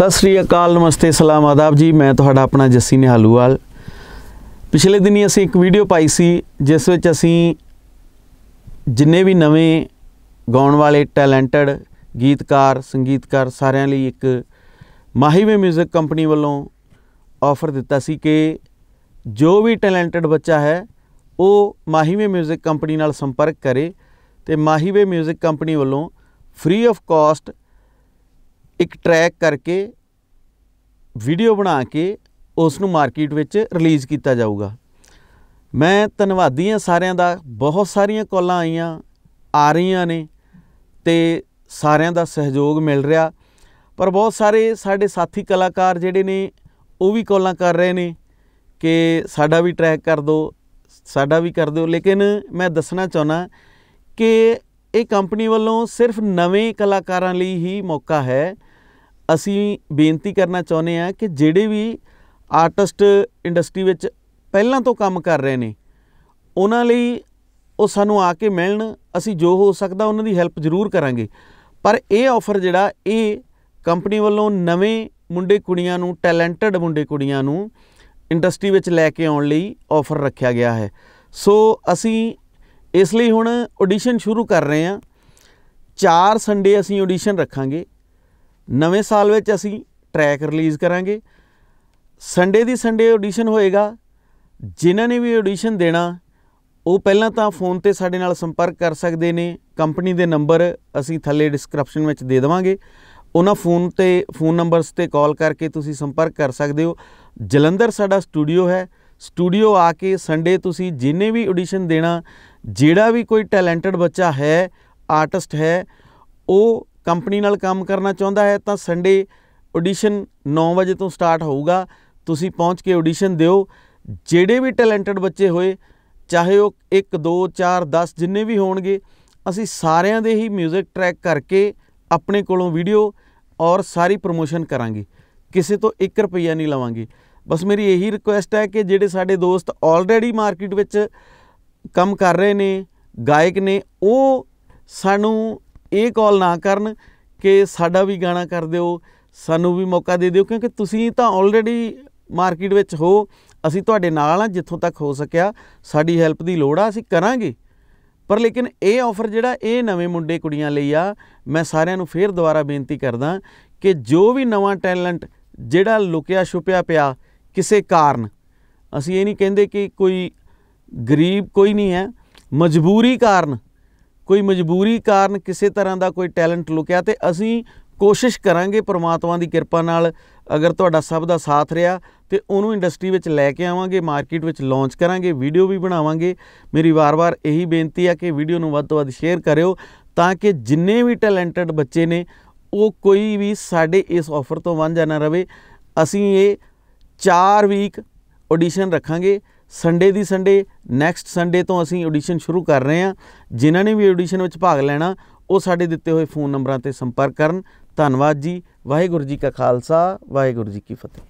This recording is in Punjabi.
ਸਤਿ ਸ੍ਰੀ ਅਕਾਲ ਨਮਸਤੇ ਸਲਾਮ ਆਦਾਬ ਜੀ ਮੈਂ ਤੁਹਾਡਾ ਆਪਣਾ ਜੱਸੀ ਨਿਹਾਲੂਵਾਲ ਪਿਛਲੇ ਦਿਨੀ ਅਸੀਂ ਇੱਕ ਵੀਡੀਓ ਪਾਈ ਸੀ ਜਿਸ ਵਿੱਚ ਅਸੀਂ ਜਿੰਨੇ ਵੀ ਨਵੇਂ ਗਾਉਣ ਵਾਲੇ ਟੈਲੈਂਟਡ ਗੀਤਕਾਰ ਸੰਗੀਤਕਾਰ ਸਾਰਿਆਂ ਲਈ ਇੱਕ ਮਾਹੀਵੇ 뮤직 ਕੰਪਨੀ ਵੱਲੋਂ ਆਫਰ ਦਿੱਤਾ ਸੀ ਕਿ ਜੋ ਵੀ ਟੈਲੈਂਟਡ ਬੱਚਾ ਹੈ ਉਹ ਮਾਹੀਵੇ 뮤직 ਕੰਪਨੀ ਨਾਲ ਸੰਪਰਕ ਕਰੇ ਤੇ ਮਾਹੀਵੇ 뮤직 ਕੰਪਨੀ ਵੱਲੋਂ ਫ੍ਰੀ ਆਫ ਕਾਸਟ ਇੱਕ ਟਰੈਕ ਕਰਕੇ ਵੀਡੀਓ ਬਣਾ ਕੇ ਉਸ ਨੂੰ ਮਾਰਕੀਟ ਵਿੱਚ ਰਿਲੀਜ਼ ਕੀਤਾ ਜਾਊਗਾ ਮੈਂ ਧੰਨਵਾਦੀ ਹਾਂ ਸਾਰਿਆਂ ਦਾ ਬਹੁਤ ਸਾਰੀਆਂ ਕਾਲਾਂ ਆਈਆਂ ਆ ਰਹੀਆਂ ਨੇ ਤੇ ਸਾਰਿਆਂ ਦਾ ਸਹਿਯੋਗ ਮਿਲ ਰਿਹਾ ਪਰ ਬਹੁਤ ਸਾਰੇ ਸਾਡੇ ਸਾਥੀ ਕਲਾਕਾਰ ਜਿਹੜੇ ਨੇ ਉਹ ਵੀ ਕਾਲਾਂ ਕਰ ਰਹੇ ਨੇ ਕਿ ਸਾਡਾ ਵੀ ਟਰੈਕ ਕਰ ਦਿਓ ਸਾਡਾ ਵੀ ਕਰ ਦਿਓ ਲੇਕਿਨ ਮੈਂ ਦੱਸਣਾ ਚਾਹੁੰਦਾ ਕਿ ਇਹ ਕੰਪਨੀ ਵੱਲੋਂ ਸਿਰਫ ਨਵੇਂ ਕਲਾਕਾਰਾਂ ਲਈ ਹੀ ਮੌਕਾ ਹੈ ਅਸੀਂ ਬੇਨਤੀ ਕਰਨਾ ਚਾਹੁੰਦੇ ਆ ਕਿ ਜਿਹੜੇ ਵੀ ਆਰਟਿਸਟ ਇੰਡਸਟਰੀ ਵਿੱਚ ਪਹਿਲਾਂ ਤੋਂ ਕੰਮ ਕਰ ਰਹੇ ਨੇ ਉਹਨਾਂ ਲਈ ਉਹ ਸਾਨੂੰ ਆ ਕੇ ਮਿਲਣ ਅਸੀਂ ਜੋ ਹੋ ਸਕਦਾ ਉਹਨਾਂ ਦੀ ਹੈਲਪ ਜ਼ਰੂਰ ਕਰਾਂਗੇ ਪਰ ਇਹ ਆਫਰ ਜਿਹੜਾ ਇਹ ਕੰਪਨੀ ਵੱਲੋਂ ਨਵੇਂ ਮੁੰਡੇ ਕੁੜੀਆਂ ਨੂੰ ਟੈਲੈਂਟਡ ਮੁੰਡੇ ਕੁੜੀਆਂ ਨੂੰ ਇੰਡਸਟਰੀ ਵਿੱਚ ਲੈ ਕੇ ਆਉਣ ਲਈ ਆਫਰ ਰੱਖਿਆ ਗਿਆ ਹੈ ਸੋ ਅਸੀਂ ਇਸ ਲਈ ਹੁਣ ਆਡੀਸ਼ਨ ਸ਼ੁਰੂ ਕਰ ਰਹੇ ਹਾਂ 4 ਸੰਡੇ ਅਸੀਂ ਆਡੀਸ਼ਨ ਰੱਖਾਂਗੇ ਨਵੇਂ ਸਾਲ ਵਿੱਚ ਅਸੀਂ ਟਰੈਕ ਰਿਲੀਜ਼ ਕਰਾਂਗੇ ਸੰਡੇ ਦੀ ਸੰਡੇ ਆਡੀਸ਼ਨ ਹੋਏਗਾ ਜਿਨ੍ਹਾਂ ਨੇ ਵੀ ਆਡੀਸ਼ਨ ਦੇਣਾ ਉਹ ਪਹਿਲਾਂ ਤਾਂ ਫੋਨ ਤੇ ਸਾਡੇ ਨਾਲ ਸੰਪਰਕ ਕਰ ਸਕਦੇ ਨੇ ਕੰਪਨੀ ਦੇ ਨੰਬਰ ਅਸੀਂ ਥੱਲੇ ਡਿਸਕ੍ਰਿਪਸ਼ਨ ਵਿੱਚ ਦੇ ਦੇਵਾਂਗੇ ਉਹਨਾਂ ਫੋਨ ਤੇ ਫੋਨ ਨੰਬਰਸ ਤੇ ਕਾਲ ਕਰਕੇ ਤੁਸੀਂ ਸੰਪਰਕ ਕਰ ਸਕਦੇ ਹੋ ਜਲੰਧਰ ਸਾਡਾ ਸਟੂਡੀਓ ਹੈ ਸਟੂਡੀਓ ਆ ਕੇ ਸੰਡੇ ਤੁਸੀਂ ਜਿੰਨੇ ਵੀ ਆਡੀਸ਼ਨ ਦੇਣਾ ਜਿਹੜਾ ਵੀ ਕੋਈ ਟੈਲੈਂਟਡ ਬੱਚਾ ਹੈ ਆਰਟਿਸਟ ਹੈ ਉਹ ਕੰਪਨੀ ਨਾਲ ਕੰਮ ਕਰਨਾ ਚਾਹੁੰਦਾ ਹੈ ਤਾਂ ਸੰਡੇ ਆਡੀਸ਼ਨ 9 ਵਜੇ ਤੋਂ ਸਟਾਰਟ ਹੋਊਗਾ ਤੁਸੀਂ ਪਹੁੰਚ ਕੇ ਆਡੀਸ਼ਨ ਦਿਓ ਜਿਹੜੇ ਵੀ ਟੈਲੈਂਟਡ ਬੱਚੇ ਹੋਏ ਚਾਹੇ ਉਹ 1 2 4 10 ਜਿੰਨੇ ਵੀ ਹੋਣਗੇ ਅਸੀਂ ਸਾਰਿਆਂ ਦੇ ਹੀ 뮤직 ਟਰੈਕ ਕਰਕੇ ਆਪਣੇ ਕੋਲੋਂ ਵੀਡੀਓ ਔਰ ਸਾਰੀ ਪ੍ਰੋਮੋਸ਼ਨ ਕਰਾਂਗੇ ਕਿਸੇ ਤੋਂ 1 ਰੁਪਿਆ ਨਹੀਂ ਲਵਾਂਗੇ ਬਸ ਮੇਰੀ ਇਹੀ ਰਿਕੁਐਸਟ ਹੈ ਕਿ ਜਿਹੜੇ ਸਾਡੇ ਦੋਸਤ ਆਲਰੇਡੀ ਮਾਰਕੀਟ ਵਿੱਚ ਕੰਮ ਕਰ ਰਹੇ ਨੇ ਗਾਇਕ ਨੇ ਉਹ ਸਾਨੂੰ ਇਹ ਕਾਲ ਨਾ ਕਰਨ ਕਿ ਸਾਡਾ ਵੀ ਗਾਣਾ ਕਰ ਦਿਓ ਸਾਨੂੰ ਵੀ ਮੌਕਾ ਦੇ ਦਿਓ ਕਿਉਂਕਿ ਤੁਸੀਂ ਤਾਂ ਆਲਰੇਡੀ ਮਾਰਕੀਟ ਵਿੱਚ ਹੋ ਅਸੀਂ ਤੁਹਾਡੇ ਨਾਲ ਆ ਜਿੱਥੋਂ ਤੱਕ ਹੋ ਸਕਿਆ ਸਾਡੀ ਹੈਲਪ ਦੀ ਲੋੜ ਆ ਅਸੀਂ ਕਰਾਂਗੇ ਪਰ ਲੇਕਿਨ ਇਹ ਆਫਰ ਜਿਹੜਾ ਇਹ ਨਵੇਂ ਮੁੰਡੇ ਕੁੜੀਆਂ ਲਈ ਆ ਮੈਂ ਸਾਰਿਆਂ ਨੂੰ ਫੇਰ ਦੁਬਾਰਾ ਬੇਨਤੀ ਕਰਦਾ ਕਿ ਜੋ ਵੀ ਨਵਾਂ ਟੈਲੈਂਟ ਜਿਹੜਾ ਲੁਕਿਆ ਛੁਪਿਆ ਪਿਆ ਕਿਸੇ ਕਾਰਨ ਅਸੀਂ ਇਹ ਨਹੀਂ ਕਹਿੰਦੇ ਕਿ ਕੋਈ ਗਰੀਬ ਕੋਈ ਨਹੀਂ ਹੈ ਮਜਬੂਰੀ ਕਾਰਨ ਕੋਈ ਮਜਬੂਰੀ ਕਾਰਨ ਕਿਸੇ ਤਰ੍ਹਾਂ ਦਾ ਕੋਈ ਟੈਲੈਂਟ ਲੁਕਿਆ ਤੇ ਅਸੀਂ ਕੋਸ਼ਿਸ਼ ਕਰਾਂਗੇ ਪ੍ਰਮਾਤਮਾ ਦੀ ਕਿਰਪਾ ਨਾਲ ਅਗਰ ਤੁਹਾਡਾ ਸਭ ਦਾ ਸਾਥ ਰਿਹਾ ਤੇ ਉਹਨੂੰ ਇੰਡਸਟਰੀ ਵਿੱਚ ਲੈ ਕੇ ਆਵਾਂਗੇ ਮਾਰਕੀਟ ਵਿੱਚ ਲਾਂਚ ਕਰਾਂਗੇ ਵੀਡੀਓ ਵੀ ਬਣਾਵਾਂਗੇ ਮੇਰੀ ਵਾਰ-ਵਾਰ ਇਹੀ ਬੇਨਤੀ ਆ ਕਿ ਵੀਡੀਓ ਨੂੰ ਵੱਧ ਤੋਂ ਵੱਧ ਸ਼ੇਅਰ ਕਰਿਓ ਤਾਂ ਕਿ ਜਿੰਨੇ ਵੀ ਟੈਲੈਂਟਡ ਬੱਚੇ ਨੇ ਉਹ ਕੋਈ ਵੀ ਸਾਡੇ ਇਸ ਆਫਰ ਤੋਂ ਵਾਂਝਾ ਨਾ ਰਵੇ ਅਸੀਂ ਇਹ 4 ਵੀਕ ਆਡੀਸ਼ਨ ਰੱਖਾਂਗੇ ਸੰਡੇ ਦੀ ਸੰਡੇ ਨੈਕਸਟ ਸੰਡੇ ਤੋਂ ਅਸੀਂ ਆਡੀਸ਼ਨ ਸ਼ੁਰੂ ਕਰ ਰਹੇ ਹਾਂ ਜਿਨ੍ਹਾਂ ਨੇ ਵੀ ਆਡੀਸ਼ਨ ਵਿੱਚ ਭਾਗ ਲੈਣਾ ਉਹ ਸਾਡੇ ਦਿੱਤੇ ਹੋਏ ਫੋਨ ਨੰਬਰਾਂ ਤੇ ਸੰਪਰਕ ਕਰਨ ਧੰਨਵਾਦ ਜੀ ਵਾਹਿਗੁਰੂ ਜੀ ਕਾ ਖਾਲਸਾ ਵਾਹਿਗੁਰੂ ਜੀ ਕੀ ਫਤਿਹ